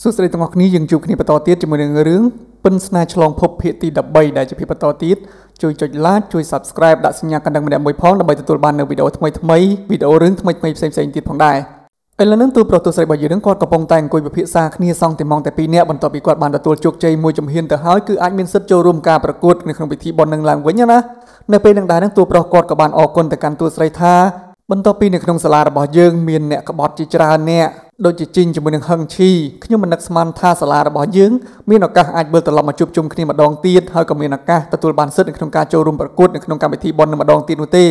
សួស្តីទាំងអស់គ្នាយើងជួបគ្នាបន្តទៀតជាមួយនឹងរឿងពិនស្នាឆ្លងភពភាគទី13ដែលជាភាពបន្តទៀតជួយចុច like ជួយ subscribe ដាក់សញ្ញាកណ្ដឹងម្នាក់មួយផងដើម្បីទទួលបាននូវវីដេអូថ្មីថ្មីវីដេអូរឿងថ្មីថ្មីផ្សេងផ្សេងទៀតផងដែរឥឡូវនឹងទូប្រុសទូស្រីរបស់យើងនឹងគាត់កំពុងតែអង្គុយពិភាក្សាគ្នាសង់តែម៉ងតែ2នាក់បន្ទាប់ពីគាត់បានទទួលជោគជ័យមួយជំហានទៅហើយគឺអាចមានសិទ្ធិចូលរួមការប្រកួតនៅក្នុងពិធីបុណ្យនឹងឡើងវិញណានៅពេលនឹងដែរនឹងទូប្រុសគាត់ក៏បានអរគុណទៅកាន់ទូស្រីថាបន្ទាប់ពីនៅក្នុងសាលារបស់យើងមានអ្នកក្បត់ជាច្រើនអ្នកដូចជាជីងជាមួយនឹងហឹងឈីខ្ញុំមិននឹកស្មានថាសាលារបស់យើងមានឱកាសអាចវិលត្រឡប់មកជួបជុំគ្នាម្ដងទៀតហើយក៏មានឱកាសទទួលបានសិទ្ធិនៅក្នុងការចូលរួមប្រកួតនៅក្នុងកម្មវិធីបុណ្យម្ដងទៀតនោះទេ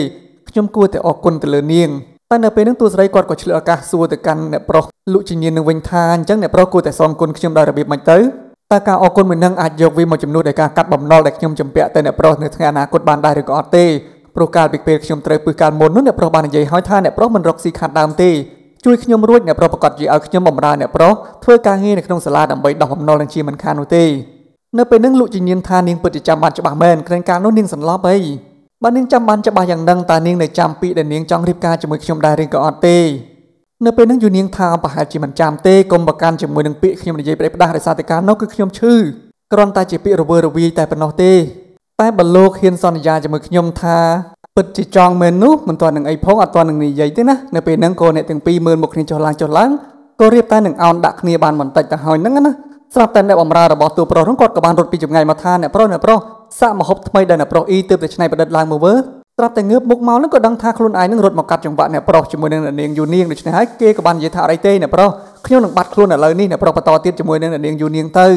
ខ្ញុំគួរតែអរគុណទៅលើនាងតែនៅពេលហ្នឹងតួស្រីគាត់ក៏ឆ្លៀតឱកាសសួរទៅកាន់អ្នកប្រុសលោកជំនាញនឹងវិញថាអញ្ចឹងអ្នកប្រុសគួរតែសងគុណខ្ញុំដោយរបៀបម៉េចទៅតើការអរគុណមួយនឹងអាចយកវាមកជំនួសដល់ការកាត់បំណុលដែលខ្ញុំចំពាក់ទៅអ្នកប្រុសនៅថ្ងៃអនាគតបានដែរឬក៏អត់ទេព្រោះកាលពីពេលខ្ញុំត្រូវពឹសកាលមុននោះអ្នកប្រុសបាននិយាយឲ្យថាអ្នកប្រុសមិនរកស៊ីខាត់ដើមទេជួយខ្ញុំរួចអ្នកប្រុសប្រកាសជាឲ្យខ្ញុំបម្រើអ្នកប្រុសធ្វើការងារនៅក្នុងសាលាដើម្បីដោះបំណុលនឹងជាមិនខាននោះទេនៅពេលនឹងលោកជាញៀនថានាងពិតជាចាំបានច្បាស់មែនក្រែងការនោះនាងសន្លប់ហើយបើនាងចាំបានច្បាស់យ៉ាងណឹងតើនាងនៅចាំពីដែលនាងចង់រៀបការជាមួយខ្ញុំដែរឬក៏អត់ទេ នៅពេលនឹងយូនាងថាប្រហែលជាមិនចាំទេកុំប្រកាន់ជាមួយនឹងពាក្យខ្ញុំនិយាយប្រេះផ្ដាស់ដោយសារតែការនោះគឺខ្ញុំឈឺគ្រាន់តែជាពាក្យរវើរវាយតែប៉ុណ្ណោះទេតែបើលោកហ៊ានសន្យាជាមួយខ្ញុំថាពិតជាចង់មែននោះមិនទាន់នឹងអីផងអត់ទាន់នឹងនិយាយទេណានៅពេលហ្នឹងក៏អ្នកទាំងពីរមើលមុខគ្នាចុះឡើងចុះឡើងក៏រៀបតែនឹងអោនដាក់គ្នាបានបន្តិចទៅហើយហ្នឹងណាស្រាប់តែអ្នកបំរើរបស់ទូប្រុសហ្នឹងគាត់ក៏បានរត់ពីចម្ងាយមកថាអ្នកប្រុសអ្នកប្រុសសាក់មហូបថ្មីដែលអ្នកប្រុសអ៊ីទើបតែឆ្នៃប្រឌិតឡើងមកវើស្រាប់តែងើបមុខមកហ្នឹងក៏ដឹងថាខ្លួនឯងនឹងរត់មកកាត់ចង្វាក់អ្នកប្រុសជាមួយនឹងអ្នកនាងយូនាងដូច្នេះហើយគេក៏បាននិយាយថាអីទេអ្នកប្រុសខ្ញុំនឹងបាត់ខ្លួនឥឡូវនេះអ្នកប្រុសបន្តទៀតជាមួយនឹងអ្នកនាងយូនាងទៅ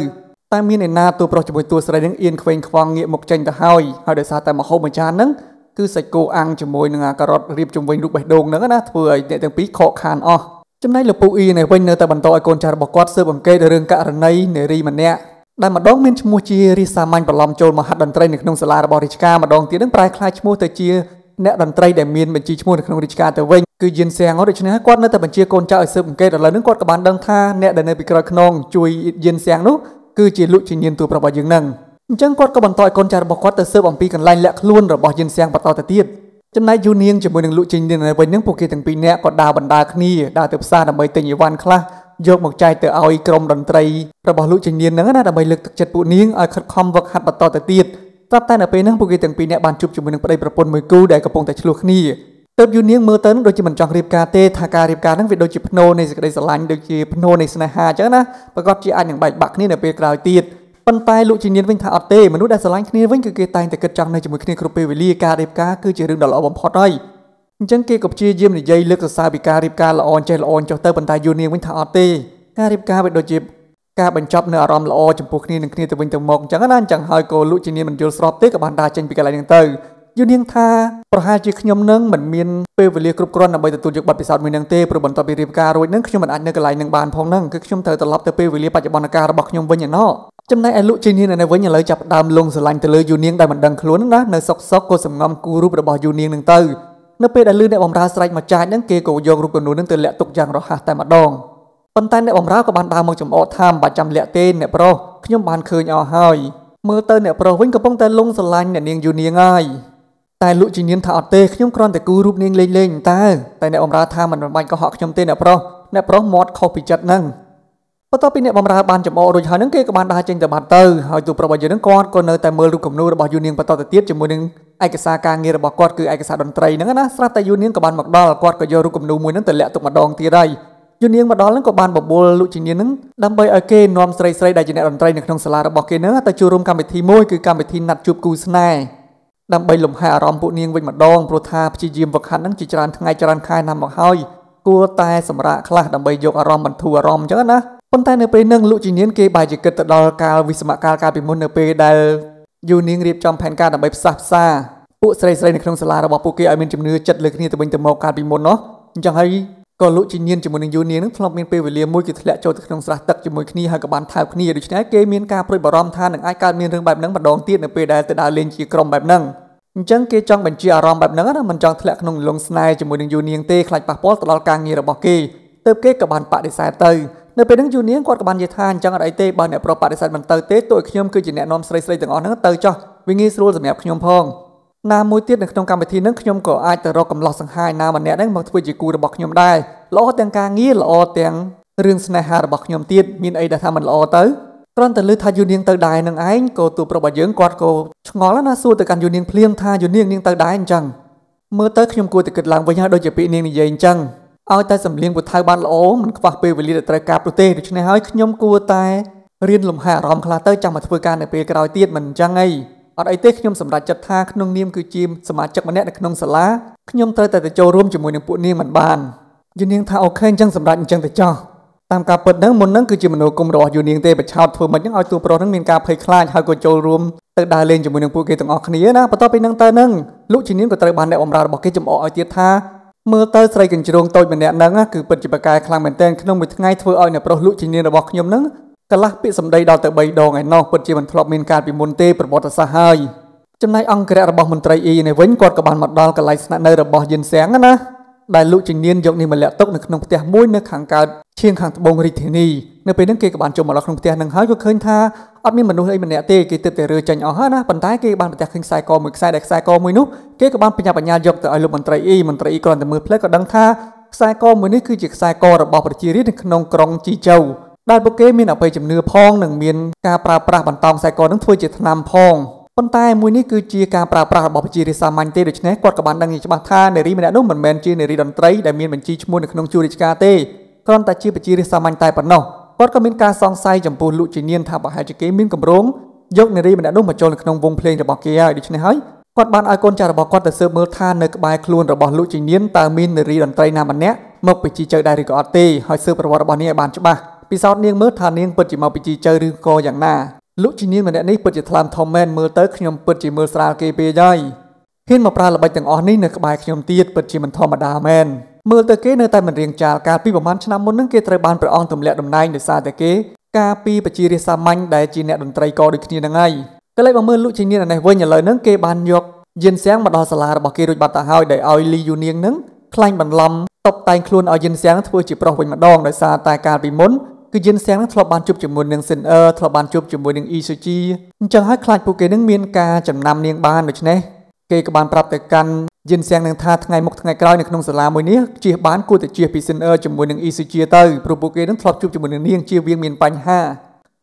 តែមានឯណាទូប្រុសជាមួយទូស្រីនឹងអៀនខ្វែងខ្វងងាកមកចេញទៅហើយហើយដោយសារតែមហូបមួយចានហ្នឹងគឺសាច់គោអាំងជាមួយនឹងអាការ៉ុតរៀបជំវិញរូបបេះដូងហ្នឹងណាធ្វើឲ្យអ្នកទាំងពីរខកខានអស់ចំណែកលោកពូអ៊ីនេះវិញនៅតែបន្តឲ្យកូនចៅរបស់គាត់ស៊ើបអង្កេតរឿងករណីនារីម្នាក់ដែលម្ដងមានឈ្មោះជារាសាមញ្ញប្រឡំចូលមហាតន្ត្រីនៅក្នុងសាលារបស់រាជការម្ដងទៀតនឹងប្រែក្លាយឈ្មោះទៅជាអ្នកតន្ត្រីដែលមានបញ្ជីឈ្មោះនៅក្នុងរាជការទៅវិញគឺយិនសៀងដូច្នេះគាត់នៅតែបញ្ជាកូនចៅឲ្យស៊ើបអង្កេតឥឡូវនេះគាត់ក៏បានដឹងថាអ្នកដែលនៅពីក្រោយខ្នងជួយយិនសៀងនោះគឺជាលោកជាញៀនតួប្រាប់របស់យើងនឹងអញ្ចឹងគាត់ក៏បន្តឲ្យកូនចៅរបស់គាត់ទៅស៊ើបអំពីកន្លែងលាក់ខ្លួនរបស់យិនសៀងបន្តទៅទៀតចំណែកយូនាងជាមួយនឹងលោកជិញនាងវិញនឹងពួកគេទាំងពីរនាក់ក៏ដើរបណ្ដាគ្នាដើរទៅផ្សារដើម្បីទិញអីវ៉ាន់ខ្លះយកមកចែកទៅឲ្យក្រុមតន្ត្រីរបស់លោកជិញនាងហ្នឹងណាដើម្បីលើកទឹកចិត្តពួកនាងឲ្យខិតខំវឹកហាត់បន្តទៅទៀតតតែនៅពេលហ្នឹងពួកគេទាំងពីរនាក់បានជួបជាមួយនឹងប្តីប្រពន្ធមួយគូដែលកំពុងតែឆ្លោះគ្នាទៅយូនាងមើលទៅនឹងដូចជាមិនចង់រៀបការទេថាការរៀបការហ្នឹងវាដូចជាភ្នោនៃសេចក្តីស្រឡាញ់ដូចជាភ្នោនៃស្នេហាអញ្ចឹងណាប្រកបជាអាចនឹងបែកបាក់គ្នានៅពេលក្រោយទៀតប៉ុន្តែលោកជំនាញវិញថាអត់ទេមនុស្សដែលស្រឡាញ់គ្នាវិញគឺគេតែងតែគិតចង់នៅជាមួយគ្នាគ្រប់ពេលវេលាការរៀបការគឺជារឿងដ៏ល្អបំផុតហើយអញ្ចឹងគេក៏ព្យាយាមនិយាយលើកសរសើរពីការរៀបការល្អចេះល្អចុះទៅប៉ុន្តែយូនាងវិញថាអត់ទេការរៀបការវាដូចជា ការបញ្ចប់នៅអារម្មណ៍ល្អចំពោះគ្នានឹងគ្នាទៅវិញទៅមកអញ្ចឹងណាអញ្ចឹងហើយក៏លោកជំនាញមិនយល់ស្របទេក៏បានដើរចេញពីកន្លែងហ្នឹងទៅយូនាងថាប្រហែលជាខ្ញុំនឹងមិនមានពេលវេលាគ្រប់គ្រាន់ដើម្បីទទួលយកបទពិសោធន៍មួយនឹងទេព្រោះបន្ទាប់ពីរៀបការរួចនឹងខ្ញុំមិនអាចនៅកន្លែងនឹងបានផងហ្នឹងគឺខ្ញុំត្រូវត្រឡប់ទៅពេលវេលាបច្ចុប្បន្នកាលរបស់ខ្ញុំវិញឯណោះចំណែកឯលោកជេនៀននៅវិញឥឡូវចាប់ដើមលងស្រឡាញ់ទៅលើយូនាងដែលមិនដឹងខ្លួនណានៅសុកសុកក៏សំងំគូរូបរបស់យូនាងនឹងទៅនៅពេលដែលលឺអ្នកបំរើស្រែកមកចាច់នឹងគេក៏យករូបកនូនឹងទៅលាក់ទុកយ៉ាងរហ័សតែម្ដងប៉ុន្តែអ្នកបំរើក៏បានដើរមកចំអកថាមបាច់ចាំលាក់ទេអ្នកប្រុសខ្ញុំបានឃើញអស់ហើយមើលទៅអ្នកប្រុសវិញកំពុងតែលងស្រឡាញ់អ្នកនាងយូនាងហើយតែលោកជេនៀនថាអត់ទេ ខ្ញុំគ្រាន់តែគូរូបនាងលេងលេងតើតែអ្នកបំរើថាមិនបាច់ក៏ហក់ខ្ញុំទេអ្នកប្រុសអ្នកប្រុសមាត់ខុសពីចិត្តហ្នឹងបន្ទាប់ពីអ្នកបម្រើបានចំអករួចហើយនឹងគេក៏បានដើរចេញទៅបាត់ទៅហើយទូប្រុសរបស់យើងនឹងគាត់ក៏នៅតែមើលរូបគំនូររបស់យូនាងបន្តទៅទៀតជាមួយនឹងឯកសារការងាររបស់គាត់គឺឯកសារតន្ត្រីហ្នឹងណាស្រាប់តែយូនាងក៏បានមកដល់គាត់ក៏យករូបគំនូរមួយហ្នឹងទៅលាក់ទុកម្ដងទៀតហើយយូនាងមកដល់ហ្នឹងក៏បានបបួលលោកជំនាញហ្នឹងដើម្បីឲ្យគេនាំស្រីស្រីដែលជាអ្នកតន្ត្រីនៅក្នុងសាលារបស់គេហ្នឹងទៅចូលរួមកម្មវិធីមួយគឺកម្មវិធីណាត់ជួបគូស្នេហ៍ដើម្បីលំហែអារម្មណ៍ពួកនាងវិញម្ដងព្រោះថាព្យាយាមវឹកហាត់ហ្នឹងជាច្រើនថ្ងៃច្រើនខែណាស់មកហើយគួរតែសម្រាកខ្លះដើម្បីយកអារម្មណ៍បន្ធូរអារម្មណ៍អញ្ចឹងណាប៉ុន្តែនៅពេលនឹងលោកជីនៀនគេបែរជាគិតទៅដល់កាលវិសមកាលកាលពីមុននៅពេលដែលយូនាងរៀបចំផែនការដើម្បីផ្សះផ្សាពួកស្រីស្រីនៅក្នុងសាលារបស់ពួកគេឲ្យមានជំនឿចិត្តលើគ្នាទៅវិញទៅមកកាលពីមុននោះអញ្ចឹងហើយក៏លោកជីនៀនជាមួយនឹងយូនាងនឹងធ្លាប់មានពេលវេលាមួយគឺធ្លាក់ចូលទៅក្នុងស្រះទឹកជាមួយគ្នាហើយក៏បានថើបគ្នាដូច្នេះគេមានការព្រួយបារម្ភថានឹងអាចកើតមានរឿងបែបហ្នឹងម្ដងទៀតនៅពេលដែលទៅដើរលេងជាក្រុមបែបហ្នឹងអញ្ចឹងគេចង់បញ្ជាអារម្មណ៍បែបហ្នឹងណាមិនចង់ធ្លាក់ក្នុងលងស្នេហ៍ជាមួយនឹងយូនាងទេខ្លាចប៉ះពាល់ទៅដល់ការងាររបស់គេទើបគេក៏បានបដិសេធទៅនៅពេលហ្នឹងយូនាងគាត់ក៏បាននិយាយថាអញ្ចឹងអត់អីទេបើអ្នកប្រុសបដិសេធមិនទៅទេទូឲ្យខ្ញុំគឺជាអ្នកនាំស្រីស្រីទាំងអស់ហ្នឹងទៅចោះវាងាយស្រួលសម្រាប់ខ្ញុំផងណាមួយទៀតនៅក្នុងកម្មវិធីហ្នឹងខ្ញុំក៏អាចទៅរកកំឡោះសង្ហាយណាម្នាក់ហ្នឹងមកធ្វើជាគូរបស់ខ្ញុំដែរល្អទាំងការងារល្អទាំងរឿងស្នេហារបស់ខ្ញុំទៀតមានអីដែលថាមិនល្អទៅគ្រាន់តែលើថាយូនាងទៅដែរនឹងឯងក៏ទូប្រុសរបស់យើងគាត់ក៏ឆ្ងល់ណាសួរទៅកាន់យូនាងភ្លាមថាយូនាងនាងទៅដែរអញ្ចឹងមើលទៅខ្ញុំគួរតែគិតឡើងវិញហើយដូចជាពាក្យនាងនិយាយអញ្ចឹងឲ្យតែសំលៀងពុថៅបានល្អមិនខ្វះពេលវេលាដែលត្រូវការនោះទេដូច្នេះហើយខ្ញុំគួរតែរៀនលំហែអារម្មណ៍ខ្លះទៅចាំមកធ្វើការនៅពេលក្រោយទៀតមិនអញ្ចឹងអីអត់អីទេខ្ញុំសម្រេចចិត្តថាក្នុងនាមគឺជាសមាជិកម្នាក់នៅក្នុងសាលាខ្ញុំត្រូវតែទៅចូលរួមជាមួយនឹងពួកនាងមិនបានយូនាងថាអូខេអញ្ចឹងសម្រេចអញ្ចឹងទៅចោះតាមការពិតហ្នឹងមុនហ្នឹងគឺជាមនោគមរបស់យូនាងទេបញ្ឆោតធ្វើមិនហ្នឹងឲ្យតួប្រុសហ្នឹងមានការភ័យខ្លាចហើយក៏ចូលរួមទៅដើរលេងជាមួយនឹងពួកគេទាំងអស់គ្នាណាបន្ទាប់ពីហ្នឹងទៅហ្នឹងលោកជានាងក៏ត្រូវបានអ្នកបម្រើរបស់គេចំអកឲ្យទៀតថាមើលទៅស្រីកញ្ជ្រោងតូចម្នាក់ហ្នឹងគឺពិតជាប្រកែខ្លាំងមែនទែនក្នុងមួយថ្ងៃធ្វើឲ្យអ្នកប្រុសលក់ជំនាញរបស់ខ្ញុំហ្នឹងកលាស់ពាក្យសម្ដីដល់ទៅ3ដងឯណោះពិតជាមិនធ្លាប់មានការពីមុនទេប្រវត្តិសាស្ត្រហើយចំណែកអង្គរៈរបស់មន្ត្រីអ៊ីនេះវិញគាត់ក៏បានមកដល់កន្លែងស្នាក់នៅរបស់យិនសៀងណាដែលលោកជំនាញយកនេះមកលាក់ទុកនៅក្នុងផ្ទះមួយនៅខាងកើតឈៀងខាងត្បូងរាជធានីនៅពេលហ្នឹងគេក៏បានចូលមកដល់ក្នុងផ្ទះហ្នឹងហើយក៏ឃើញថាអត់មានមនុស្សអីម្នាក់ទេគេទៅតែរើចេញអស់ហើយណាប៉ុន្តែគេបានប្រទះឃើញខ្សែកមួយខ្សែដែលខ្សែកមួយនោះគេក៏បានបញ្ញាបញ្ញាយកទៅឲ្យលោកមន្ត្រីអ៊ីមន្ត្រីអ៊ីគ្រាន់តែមើលផ្លែក៏ដឹងថាខ្សែកមួយនេះគឺជាខ្សែករបស់ប្រជារាស្ត្រនៅក្នុងក្រុងជីចូវដែលពួកគេមានអបិយជំនឿផង និងមានការប្រើប្រាស់បន្តោងខ្សែកនឹងធ្វើជាឆ្នាំផងប៉ុន្តែមួយនេះគឺជាការប្រើប្រាស់របស់ប្រជារាស្ត្រសាមញ្ញទេដូច្នេះគាត់ក៏បានដឹងយ៉ាងច្បាស់ថានារីម្នាក់នោះមិនមែនជានារីតន្ត្រីដែលមានបញ្ជីឈ្មោះនៅក្នុងជួររាជការទេគ្រាន់តែជាប្រជារាស្ត្រសាមញ្ញតែប៉ុណ្ណោះគាត់ក៏មានការសង្ស័យចំពោះលោកជានានថាប្រហែលជាគេមានគម្រោងយកនារីម្នាក់នោះមកចូលនៅក្នុងវងភ្លេងរបស់គេហើយដូច្នេះហើយគាត់បានឲ្យកូនចៅរបស់គាត់ទៅស៊ើបមើលថានៅក្បែរខ្លួនរបស់លោកជានានតើមាននារីតន្ត្រីណាម្នាក់មកពីជីជើដែរឬក៏អត់ទេហើយស៊ើបប្រវត្តិរបស់នាងឲ្យបានច្បាស់ពិសោធន៍នាងមើលថានាងពិតជាមកពីជីជើឬក៏យ៉ាងណាលោកជានាងម្នាក់នេះពិតជាថ្លាមធំមែនមើលទៅខ្ញុំពិតជាមើលស្រាលគេពេកហើយហ៊ានមកប្រើល្បិចទាំងអស់នេះនៅក្បែរខ្ញុំទៀតពិតជាមិនធម្មតាមែនមើលទៅគេនៅតែមិនរៀងចាលកាលពីប្រហែលឆ្នាំមុននឹងគេត្រូវបានព្រះអង្គទម្លាក់តំណែងដោយសារតែគេការពីប្រជារាស្ត្រសាមញ្ញដែលជាអ្នកតន្ត្រីក៏ដូចគ្នានឹងហើយកន្លែងមកមើលលោកជាងនេះនេះវិញឥឡូវហ្នឹងគេបានយកយិនសៀងមកដល់សាលារបស់គេរួចបាត់ទៅហើយដែលឲ្យលីយូនៀងហ្នឹងខ្លាញ់បន្លំតបតែងខ្លួនឲ្យយិនសៀងធ្វើជាប្រុសវិញម្ដងដោយសារតែកាលពីមុនគឺយិនសៀងនឹងធ្លាប់បានជួបជាមួយនឹងសិនអឺធ្លាប់បានជួបជាមួយនឹងអ៊ីសូជីអញ្ចឹងហើយខ្លាចពួកគេនឹងមានការចំណាំនាងបានដូច្នេះគេក៏បានប្រាប់ទៅកាន់យិនសៀងនឹងថាថ្ងៃមុខថ្ងៃក្រោយនៅក្នុងសាលាមួយនេះជៀសបានគួរតែជៀសពី Sinner ជាមួយនឹង ECG ទៅព្រោះពួកគេនឹងធ្លាប់ជួបជាមួយនឹងនាងជាវាងមានបញ្ហា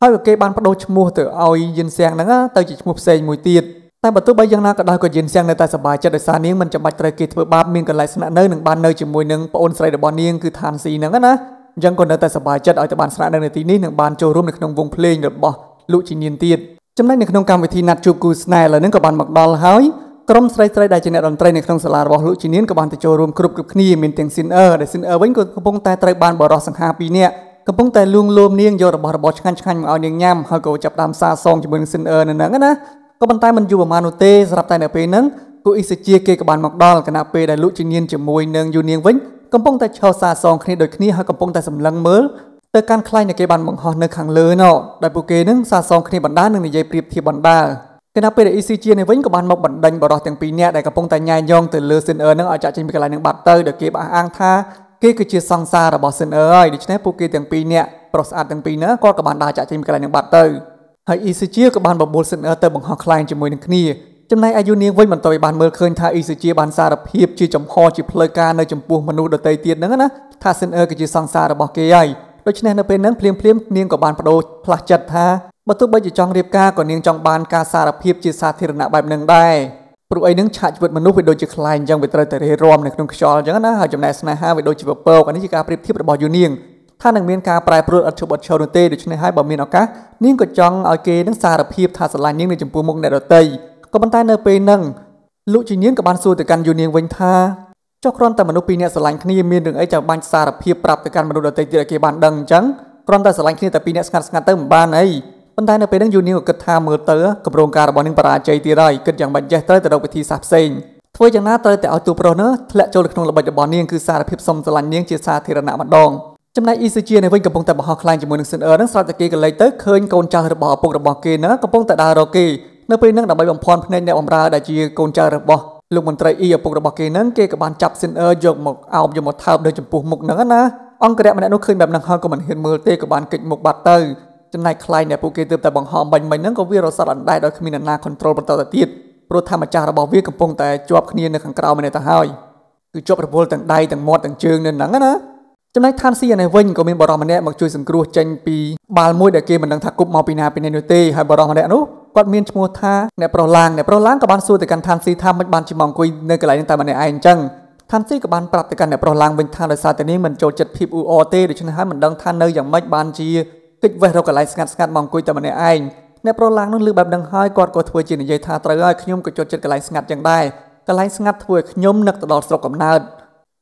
ហើយគេបានបដូរឈ្មោះទៅឲ្យយិនសៀងហ្នឹងទៅជាឈ្មោះផ្សេងមួយទៀតតែបើទោះបីយ៉ាងណាក៏ដោយក៏យិនសៀងនៅតែសប្បាយចិត្តដោយសារនាងមិនចាំបាច់ត្រូវគេធ្វើបាបមានកន្លែងស្នាក់នៅនិងបាននៅជាមួយនឹងប្អូនស្រីរបស់នាងគឺឋានស៊ីហ្នឹងណាអញ្ចឹងក៏នៅតែសប្បាយចិត្តឲ្យតែបានស្នាក់នៅនៅទីនេះនិងបានចូលរួមនៅក្នុងវងភ្លេងរបស់លោកជីនៀនទៀតចំណែកនៅក្នុងកម្មវិធីណាត់ជួបគូស្នេហ៍ឥឡូវហ្នឹងក៏បានមកដល់ហើយក្រុមស្រីស្រីដែលជាអ្នកតន្ត្រីនៅក្នុងសាលារបស់លោកជីនៀនក៏បានទៅចូលរួមគ្រប់គ្រប់គ្នាមានទាំងស៊ីនអឺដែលស៊ីនអឺវិញក៏កំពុងតែត្រូវបានបរិសសង្ហាពីរនាក់កំពុងតែលួងលោមនាងយករបស់របរឆ្ងាញ់ឆ្ងាញ់មកឲ្យនាងញ៉ាំហើយក៏ចាប់ដើមសាសងជាមួយនឹងស៊ីនអឺនៅហ្នឹងណាក៏ប៉ុន្តែមិនយូរប៉ុន្មាននោះទេសម្រាប់តែនៅពេលហ្នឹងគូអ៊ីសជាគេក៏បានមកដល់គណៈពេលដែលលោកជីនៀនជាមួយនឹងយូនាងវិញកំពុងតែឈរសាសងគ្នាដូចគ្នាហើយកំពុងតែសម្លឹងមើលទៅកាន់ខ្លាញ់ដែលគេបានបង្ហោះនៅខាងលើនោះដែលពួកគេនឹងសាសងគ្នាបណ្ដានឹងនិយាយប្រៀបធៀបបណ្ដាគណៈពេល ECG នេះវិញក៏បានមកបណ្ដេញបរិសទាំងពីរនាក់ដែលកំពុងតែញ៉ែញងទៅលើ Sinner នឹងឲ្យចាក់ចេញពីកន្លែងនឹងបាត់ទៅដែលគេបានអះអាងថា គេគឺជាសង្សាររបស់ Sinner ហើយដូច្នេះពួកគេទាំងពីរនាក់ប្រុសស្អាតទាំងពីរនាក់គាត់ក៏បានដើរចាក់ចេញពីកន្លែងនឹងបាត់ទៅហើយ ECG ក៏បានបបួល Sinner ទៅបង្ហោះខ្លែងជាមួយនឹងគ្នាចំណែកអាយុនាងវិញបន្តបានមើលឃើញថា ECG បានសារភាពជាចំហជាផ្លូវការនៅចំពោះមនុស្សដទៃទៀតហ្នឹងណាថា Sinner គឺជាសង្សាររបស់គេហើយដូច្នេះនៅពេលហ្នឹងភ្លាមភ្លាមនាងក៏បានបដូរផ្លាស់ចិត្តថាបើទោះបីជាចង់រៀបការក៏នាងចង់បានការសារភាពជាសាធារណៈបែបនឹងដែរព្រោះអីនឹងឆាកជីវិតមនុស្សវាដូចជាខ្លែងអញ្ចឹងវាត្រូវតែរៀបរំនៅក្នុងខ្យល់អញ្ចឹងណាហើយចំណែកស្នេហាវាដូចជាពពកអានេះជាការប្រៀបធៀបរបស់យូនាងថានឹងមានការប្រែប្រួលអត់ឈប់អត់ឈរនោះទេដូច្នេះហើយបើមានឱកាសនាងក៏ចង់ឲ្យគេនឹងសារភាពថាស្រឡាញ់នាងនៅចំពោះមុខអ្នកដទៃក៏ប៉ុន្តែនៅពេលហ្នឹងលោកជានាងក៏បានសួរទៅកាន់យូនាងវិញថាចុះគ្រាន់តែមនុស្សពីរនាក់ស្រឡាញ់គ្នាមានរឿងអីចាំបាច់សារភាពប្រាប់ទៅកាន់មនុស្សដទៃទៀតឲ្យគេបានដឹងអញ្ចឹងគ្រាន់តែស្រឡាញ់គ្នាតែពីរនាក់ស្ងាត់ស្ងាត់ទៅមិនបានអីប៉ុន្តែនៅពេលហ្នឹងយូនីក៏គិតថាមើលទៅគម្រោងការរបស់នឹងបរាជ័យទៀតហើយគិតយ៉ាងបាច់ចេះត្រូវទៅរកវិធីសាស្ត្រផ្សេងធ្វើយ៉ាងណាត្រូវតែឲ្យទូប្រុសនោះធ្លាក់ចូលក្នុងល្បិចរបស់នាងគឺសារភាពសុំស្រឡាញ់នាងជាសាធារណៈម្ដងចំណែកអ៊ីសជានៅវិញកំពុងតែបង្ហោះខ្លាំងជាមួយនឹងស៊ិនអឺនឹងស្រាប់តែគេក៏លេចទៅឃើញកូនចៅរបស់ឪពុករបស់គេណាកំពុងតែដើររកគេនៅពេលហ្នឹងដើម្បីបំផន់ភ្នែកអ្នកបម្រើដែលជាកូនចៅរបស់លោកមន្ត្រីអ៊ីឪពុករបស់គេហ្នឹងគេក៏បានចាប់ស៊ិនអឺយកមកអោបយកមកថើបនៅចំពោះមុខហ្នឹងណាអង្គរៈម្នាក់នោះឃើញបែបហ្នឹងហើយក៏មិនហ៊ានមើលទេក៏បានគេចមុខបាត់ទៅចំណែកខ្លាញ់ដែលពួកគេទើបតែបង្ហោះបាញ់មិញហ្នឹងក៏វារសាត់អណ្ដែតដោយគ្មានអ្នកណា control បន្តទៅទៀតព្រោះថាម្ចាស់របស់វាកំពុងតែជាប់គ្នានៅខាងក្រៅម្នាក់ទៅហើយគឺជាប់រវល់ទាំងដៃទាំងមាត់ទាំងជើងនៅហ្នឹងណាចំណែកឋានស៊ីនេះវិញក៏មានបរិមម្នាក់មកជួយសង្គ្រោះចេញពីបាល់មួយដែលគេមិនដឹងថាគប់មកពីណាពីណានោះទេហើយបរិមម្នាក់នោះគាត់មានឈ្មោះថាអ្នកប្រុសឡាងអ្នកប្រុសឡាងក៏បានសួរទៅកាន់ឋានស៊ីថាមិនបានជិះមកអង្គុយនៅកន្លែងនេះតែម្នាក់ឯងអញ្ចឹងឋានស៊ីក៏បានប្រាប់ទៅកាន់អ្នកប្រុសឡាងវិញថាដោយសារតែនេះមិនចូលចិត្តភាពអ៊ូអរទេដូច្នេះហើយមិនដឹងថានៅយ៉ាងម៉េចបានជាតិចវេះរកកន្លែងស្ងាត់ស្ងាត់មកអង្គុយតែម្នាក់ឯងអ្នកប្រឡាំងនោះលឺបែបនឹងហើយគាត់ក៏ធ្វើជានិយាយថាត្រូវហើយខ្ញុំក៏ចូលចិត្តកន្លែងស្ងាត់ចឹងដែរកន្លែងស្ងាត់ធ្វើឲ្យខ្ញុំនឹកទៅដល់ស្រុកកំណើត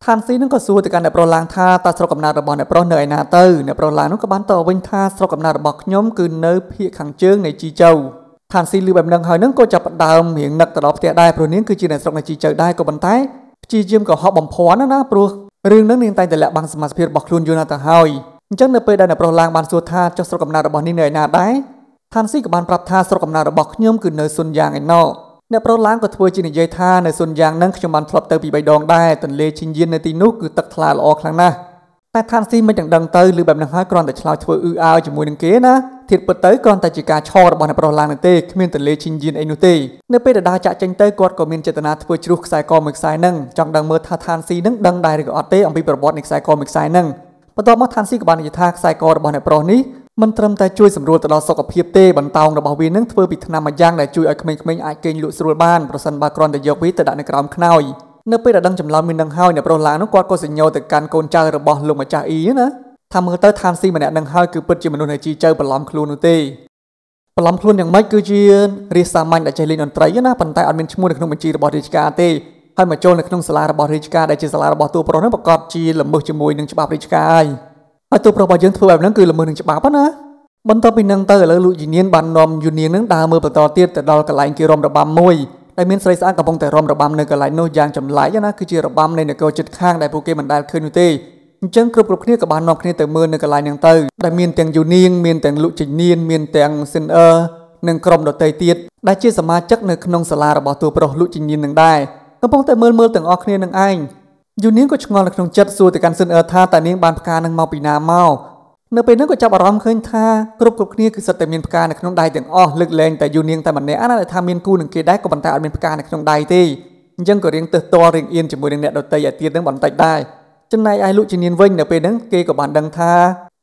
ឋានស៊ីនឹងក៏សួរទៅកាន់អ្នកប្រឡាំងថាតើស្រុកកំណើតរបស់អ្នកប្រុសនៅឯណាទៅអ្នកប្រឡាំងនោះក៏បានតបវិញថាស្រុកកំណើតរបស់ខ្ញុំ គឺនៅភូមិខាងជើងនៃជីជូវឋានស៊ីលឺបែបនឹងហើយនឹងក៏ចាប់ផ្ដើមរៀងនឹកទៅដល់ផ្ទះដែរព្រោះនាងគឺជាអ្នកស្រុកនៃជីជូវដែរក៏ប៉ុន្តែព្យាយាមក៏ហប់បំភាន់ណាណាព្រោះរឿងនឹងនាងតែងតែលាក់បាំងសមត្ថភាពរបស់ខ្លួនយូរណាស់ទៅហើយអញ្ចឹងនៅពេលដែលអ្នកប្រុសឡើងបានសួរថាចុះស្រុកកំណើតរបស់នេះនៅឯណាដែរឋានស៊ីក៏បានប្រាប់ថាស្រុកកំណើតរបស់ខ្ញុំគឺនៅសុនយ៉ាងឯណោះអ្នកប្រុសឡើងក៏ធ្វើជានិយាយថានៅសុនយ៉ាងនឹងខ្ញុំបានធ្លាប់ទៅពី3ដងដែរទន្លេឈិញយៀននៅទីនោះគឺទឹកថ្លាល្អខ្លាំងណាស់តែឋានស៊ីមិនដឹងទៅឬបែបនឹងហើយគ្រាន់តែឆ្លើយធ្វើអ៊ឺអើជាមួយនឹងគេណាធៀបពិតទៅគ្រាន់តែជាការឆោរបស់អ្នកប្រុសឡើងនោះទេគ្មានទន្លេឈិញយៀនអីនោះទេនៅពេលដែលដាចាក់ចេញទៅគាត់ក៏មានចេតនាធ្វើជ្រុះខ្សែកមួយខ្សែនឹងចង់ដឹងមើលថាឋានស៊ីនឹងដឹងដែរឬក៏អត់ទេអំពីប្រវត្តិនៃខ្សែកមួយខ្សែនឹងបន្ទាប់មកឋានស៊ីក៏បាននិយាយថាខ្សែករបស់អ្នកប្រុសនេះមិនត្រឹមតែជួយសម្រួលទៅដល់សុខភាពទេបន្តោងរបស់វានឹងធ្វើពីថ្នាំមួយយ៉ាងដែលជួយឲ្យក្មេងៗអាចគេងលក់ស្រួលបានប្រសិនបើគ្រាន់តែយកវាទៅដាក់នៅក្រោមខ្នើយនៅពេលដែលដឹងចម្លើយមាននឹងហើយអ្នកប្រុសឡានោះគាត់ក៏សញ្ញោទៅកាន់កូនចៅរបស់លោកម្ចាស់អ៊ីណាថាមើលទៅឋានស៊ីម្នាក់នឹងហើយគឺពិតជាមនុស្សដែលជីចៅប្រឡំខ្លួននោះទេប្រឡំខ្លួនយ៉ាងម៉េចគឺជារាសសាមញ្ញដែលចេះលេងតន្ត្រីណាប៉ុន្តែអត់មានឈ្មោះនៅក្នុងបញ្ជីរបស់រាជការទេហើយមកចូលនៅក្នុងសាលារបស់រាជការដែលជាសាលារបស់ទូប្រុសហ្នឹងប្រកបជាល្មើសជាមួយនឹងច្បាប់រាជការហើយហើយទូប្រុសរបស់យើងធ្វើបែបហ្នឹងគឺល្មើសនឹងច្បាប់ណាបន្ទាប់ពីនឹងទៅឥឡូវលោកយីនៀនបាននាំយូនៀងនឹងដើរមើលបន្តទៀតទៅដល់កន្លែងគេរំរបាំមួយដែលមានស្រីស្អាតកំពុងតែរំរបាំនៅកន្លែងនោះយ៉ាងចម្លែកណាគឺជារបាំនៃនគរជិតខាងដែលពួកគេមិនដែលឃើញនោះទេអញ្ចឹងគ្រប់គ្រប់គ្នាក៏បាននាំគ្នាទៅមើលនៅកន្លែងហ្នឹងទៅដែលមានទាំងយូនៀងមានទាំងលោកជិនៀនមានទាំងសិនអឺនិងក្រុមដតីទៀតដែលជាសមាជិកនៅក្នុងសាលារបស់ទូប្រុសលោកជិនៀននឹងដែរកំពុងតែមើលមើលទាំងអស់គ្នានឹងឯងយូនាងក៏ឆ្ងល់នៅក្នុងចិត្តសួរទៅកាន់ស៊ិនអឺថាតើនាងបានផ្កានឹងមកពីណាមកនៅពេលហ្នឹងក៏ចាប់អារម្មណ៍ឃើញថាគ្រប់គ្រប់គ្នាគឺសិតតែមានផ្កានៅក្នុងដៃទាំងអស់លើកលែងតែយូនាងតែម្នាក់ណាដែលថាមានគូនឹងគេដែរក៏ប៉ុន្តែអត់មានផ្កានៅក្នុងដៃទេអញ្ចឹងក៏រៀងទើសតរៀងអៀនជាមួយនឹងអ្នកដតីឯទៀតហ្នឹងបន្តិចដែរចំណែកឯលោកជំនាញវិញនៅពេលហ្នឹងគេក៏បានដឹងថា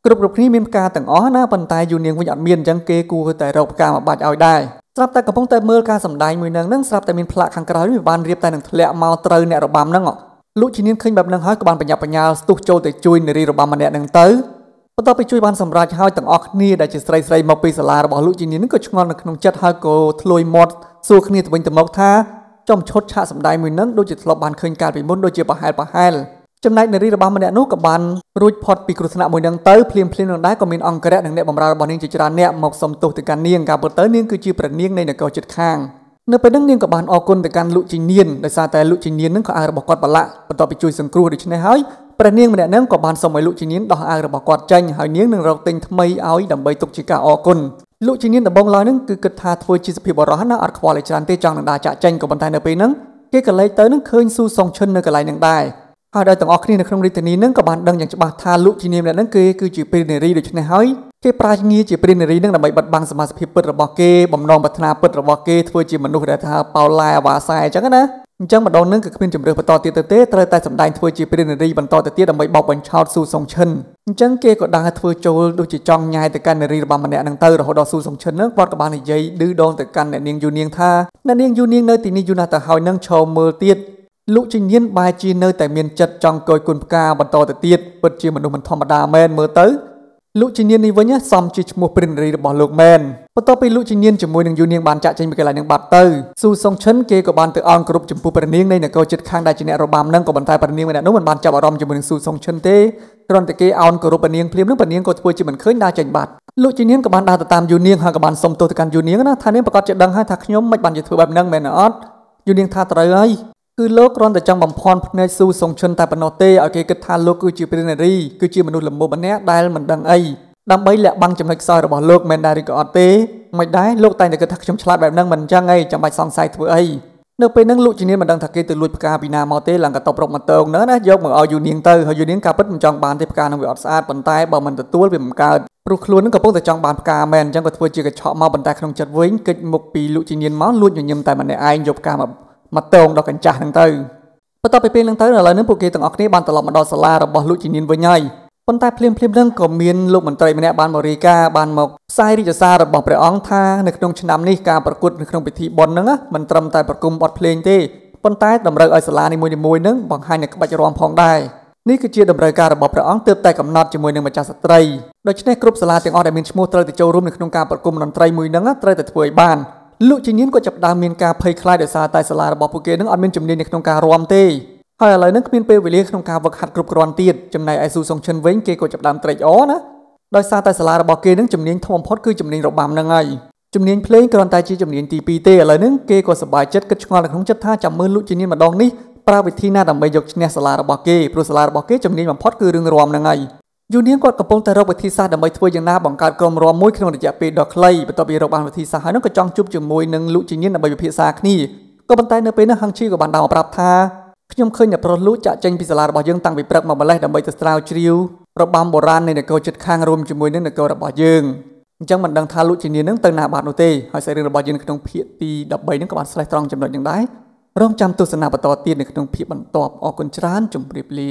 គ្រប់គ្រប់គ្នាមានផ្កាទាំងអស់ណាប៉ុន្តែយូនាងវិញអត់មានអញ្ចឹងគេគួរតែរកផ្កាមកបាច់ឲ្យដែរស្រាប់តែកំពុងតែមើលការសម្ដែងមួយនឹងនឹងស្រាប់តែមានផ្លាកខាងក្រៅវាបានរៀបតែនឹងធ្លាក់មកត្រូវអ្នករបាំនឹងលោកជានាងឃើញបែបនឹងហើយក៏បានបញ្ញាបញ្ញាស្ទុះចូលទៅជួយនារីរបាំម្នាក់នឹងទៅបន្ទាប់ពីជួយបានសម្រេចហើយទាំងអស់គ្នាដែលជាស្រីស្រីមកពីសាលារបស់លោកជានាងនឹងក៏ឆ្ងល់នៅក្នុងចិត្តហើយក៏ធ្លួយមាត់សួរគ្នាទៅវិញទៅមកថាចំឈុតឆាកសម្ដែងមួយនឹងដូចជាធ្លាប់បានឃើញកាលពីមុនដូចជាប្រហែលប្រហែលចំណែកនារីរបស់ម្នាក់នោះក៏បានរួចផុតពីគ្រោះថ្នាក់មួយនឹងទៅភ្លាមភ្លាមនឹងដែរក៏មានអង្គរៈនិងអ្នកបម្រើរបស់នាងជាច្រើនអ្នកមកសុំទោសទៅកាន់នាងការពិតទៅនាងគឺជាព្រះនាងនៃនគរជិតខាងនៅពេលនោះនាងក៏បានអរគុណទៅកាន់លោកជីនៀនដោយសារតែលោកជីនៀននឹងក៏អាវរបស់គាត់ប្រឡាក់បន្ទាប់ពីជួយសង្គ្រោះដូច្នេះហើយព្រះនាងម្នាក់នឹងក៏បានសុំឲ្យលោកជីនៀនដោះអាវរបស់គាត់ចេញហើយ នាងនឹងរកទិញថ្មីឲ្យដើម្បីទុកជាការអរគុណលោកជីនៀនដំបងឡើយនឹងគឺគិតថាធ្វើជាសភាពបរោះណាអត់ខ្វល់ឲ្យច្រើនទេចង់នឹងដាចាក់ចេញក៏ប៉ុន្តែនៅពេលហ្នឹងគេក៏លេចទៅនឹងឃើញស៊ូសុងឈិននៅកន្លែងនឹងដែរហើយដោយទាំងអស់គ្នានៅក្នុងរាជធានីនឹងក៏បានដឹងយ៉ាងច្បាស់ថាលោកជីនាមអ្នកនឹងគេគឺជាព្រានារីដូច្នេះហើយគេប្រាជ្ញាជាព្រានារីនឹងដើម្បីបិទបាំងសមាសភាពពិតរបស់គេបំណងប្រាថ្នាពិតរបស់គេធ្វើជាមនុស្សដែលថាប៉ោឡាអាវ៉ាសែអញ្ចឹងណាអញ្ចឹងម្ដងនឹងគឺគ្មានជំរឿបន្តទៀតទៅទេត្រូវតែសម្ដែងធ្វើជាព្រានារីបន្តទៅទៀតដើម្បីបោកបញ្ឆោតស៊ូសុងឈិនអញ្ចឹងគេក៏ដើរធ្វើចូលដូចជាចង់ញ៉ាយទៅកាន់នារីរបស់ម្នាក់នឹងទៅរហូតដល់ស៊ូសុងឈិននឹងគាត់ក៏បាននិយាយឌឺដងទៅកាន់អ្នកនាងយូនាងថាអ្នកនាងយូនាងនៅទីនេះយូរណាស់ទៅហើយនឹងឈរមើលទៀតលោកជាញៀនបែរជានៅតែមានចិត្តចង់កយគុណផ្កាបន្តទៅទៀតពិតជាមនុស្សមិនធម្មតាមែនមើលទៅលោកជាញៀននេះវិញសំជាឈ្មោះព្រិនរីរបស់លោកមែនបន្ទាប់ពីលោកជាញៀនជាមួយនឹងយូនាងបានចាក់ចេញពីកន្លែងនឹងបាត់ទៅស៊ូសុងឈិនគេក៏បានទៅអង្គគ្រប់ចំពោះព្រះនាងនៃនគរចិត្តខាងដែលជាអ្នករបាំនឹងក៏ប៉ុន្តែព្រះនាងម្នាក់នោះមិនបានចាប់អារម្មណ៍ជាមួយនឹងស៊ូសុងឈិនទេគ្រាន់តែគេអោនគោរពព្រះនាងភ្លាមនឹងព្រះនាងក៏ធ្វើជាមិនឃើញដើរចេញបាត់លោកជាញៀនក៏បានដើរទៅតាមយូនាងហើយក៏បានសុំទោសទៅកាន់យូនាងណាថានាងប្រកាសជាដឹងហើយថាខ្ញុំមិនបានជាធ្វើបែបហ្នឹងមែនអត់យូនាងថាត្រូវហើយគឺលោកគ្រាន់តែចង់បំផន់ភ្នែកស៊ូសុងឈុនតែប៉ុណ្ណោះទេឲ្យគេគិតថាលោកគឺជាព្រានារីគឺជាមនុស្សល្មមម្នាក់ដែលមិនដឹងអីដើម្បីលាក់បាំងចំណុចខ្សោយរបស់លោកមែនដែរឬក៏អត់ទេមិនដែរលោកតែងតែគិតថាខ្ញុំឆ្លាតបែបហ្នឹងមិនអញ្ចឹងឯងចាំបាច់សង្ស័យធ្វើអីនៅពេលហ្នឹងលោកជំនាញមិនដឹងថាគេទៅលួចផ្កាពីណាមកទេឡើងកតបរុកមកតោងហ្នឹងណាយកមកឲ្យយូនាងទៅហើយយូនាងការពិតមិនចង់បានទេផ្កាហ្នឹងវាអត់ស្អាតប៉ុន្តែបើមិនទទួលវាមិនកើតព្រោះខ្លួនហ្នឹងកំពុងតែចង់បានផ្កាមែនអញ្ចឹងក៏ធ្វើជាកញ្ឆក់មកប៉ុន្តែក្នុងចិត្តវិញគិតមុខពីលោកជំនាញមកលួចញញឹមតែម្នាក់ឯងយកផ្កាមកមកតោងដល់កញ្ចាស់ហ្នឹងទៅបន្ទាប់ពីពេលហ្នឹងទៅឥឡូវហ្នឹងពួកគេទាំងអស់គ្នាបានត្រឡប់មកដល់សាលារបស់លោកជីនៀនវិញហើយប៉ុន្តែភ្លាមភ្លាមហ្នឹងក៏មានលោកមន្ត្រីម្នាក់បានមករាយការណ៍បានមកផ្សាយរាជសាររបស់ព្រះអង្គថានៅក្នុងឆ្នាំនេះការប្រកួតនៅក្នុងពិធីបុណ្យហ្នឹងមិនត្រឹមតែប្រគំបទភ្លេងទេប៉ុន្តែតម្រូវឲ្យសាលានីមួយៗហ្នឹងបង្ហាញនូវក្បាច់រាំផងដែរនេះគឺជាតម្រូវការរបស់ព្រះអង្គទើបតែកំណត់ជាមួយនឹងម្ចាស់ស្ត្រីដូច្នេះគ្រប់សាលាទាំងអស់ដែលមានឈ្មោះត្រូវតែចូលរួមនៅក្នុងការប្រគំតន្ត្រីមួយហ្នឹងត្រូវតែធ្វើឲ្យបានលោកជាញៀនក៏ចាប់ដើមមានការភ័យខ្លាចដោយសារតែសាលារបស់ពួកគេនឹងអត់មានជំនាញនៅក្នុងការរាំទេហើយឥឡូវនឹងគ្មានពេលវេលាក្នុងការវឹកហាត់គ្រប់គ្រាន់ទៀតចំណែកឯស៊ូសុងឈិនវិញគេក៏ចាប់ដើមត្រេកអរណាដោយសារតែសាលារបស់គេនឹងជំនាញធំបំផុតគឺជំនាញរបាំនឹងហើយជំនាញភ្លេងគ្រាន់តែជាជំនាញទី2ទេឥឡូវនឹងគេក៏សប្បាយចិត្តគិតឆ្ងល់នៅក្នុងចិត្តថាចាំមើលលោកជាញៀនម្ដងនេះប្រើវិធីណាដើម្បីយកឈ្នះសាលារបស់គេព្រោះសាលារបស់គេជំនាញបំផុតគឺរឿងរំនឹងហើយយូនៀងគាត់កំពុងតែរកវិធីសាស្ត្រដើម្បីធ្វើយ៉ាងណាបង្កើតក្រុមរំមួយក្នុងរយៈពេលដ៏ខ្លីបន្ទាប់ពីរកបានវិធីសាស្ត្រហើយនោះក៏ចង់ជួបជាមួយនឹងលោកជាញៀនដើម្បីពិភាក្សាគ្នាក៏ប៉ុន្តែនៅពេលនោះហងឈីក៏បានដើរមកប្រាប់ថាខ្ញុំឃើញអ្នកប្រុសលូចាក់ចេញពីសាលារបស់យើងតាំងពីព្រឹកមកម្លេះដើម្បីទៅស្រាវជ្រាវរបាំបុរាណនៃនគរជិតខាងរួមជាមួយនឹងនគររបស់យើងអញ្ចឹងមិនដឹងថាលោកជាញៀននឹងទៅណាបាននោះទេហើយសាច់រឿងរបស់យើងក្នុងភាគទី13នឹងក៏បានស្រេះត្រង់ចំណុចយ៉ាងដែររងចាំទស្សនាបន្តទៀតនៅក្នុងភាគបន្ទាប់អរគុណច្រើនជម្រាបលា